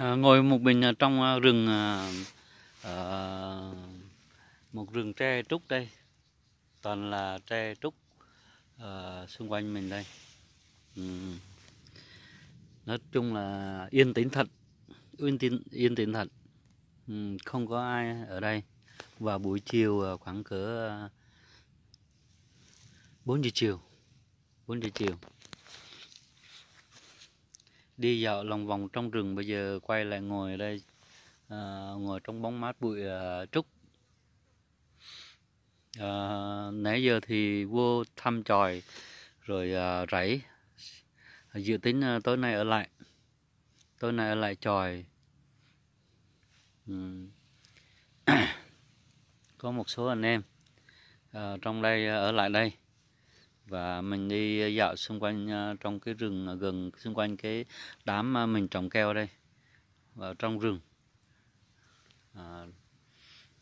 à, ngồi một mình trong à, rừng à, à, một rừng tre trúc đây toàn là tre trúc à, xung quanh mình đây ừ. nói chung là yên tĩnh thật yên tĩnh yên tĩnh thật ừ, không có ai ở đây và buổi chiều à, khoảng cỡ 4 giờ chiều 4 giờ chiều đi dạo lòng vòng trong rừng bây giờ quay lại ngồi đây à, ngồi trong bóng mát bụi à, trúc à, nãy giờ thì vô thăm tròi rồi à, rẫy dự tính à, tối nay ở lại tối nay ở lại tròi ừ. có một số anh em à, trong đây à, ở lại đây và mình đi ờ, dạo xung quanh ờ, trong cái rừng ờ, gần xung quanh cái đám mình trồng keo đây vào trong rừng à,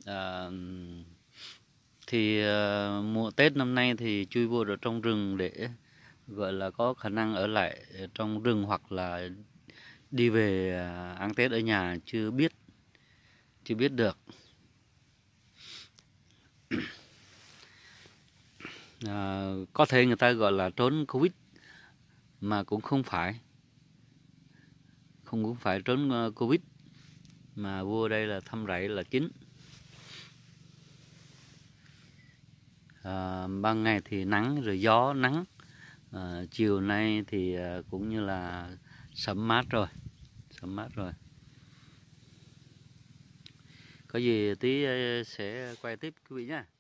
à, thì à, mùa Tết năm nay thì chui vô được trong rừng để gọi là có khả năng ở lại trong rừng hoặc là đi về ăn Tết ở nhà chưa biết chưa biết được à, có thể người ta gọi là trốn covid mà cũng không phải không cũng phải trốn ờ, covid mà vua đây là thăm rẫy là chính à, ban ngày thì nắng rồi gió nắng à, chiều nay thì ờ, cũng như là sẫm mát rồi sẫm mát rồi có gì tí ờ, sẽ quay tiếp quý vị nhé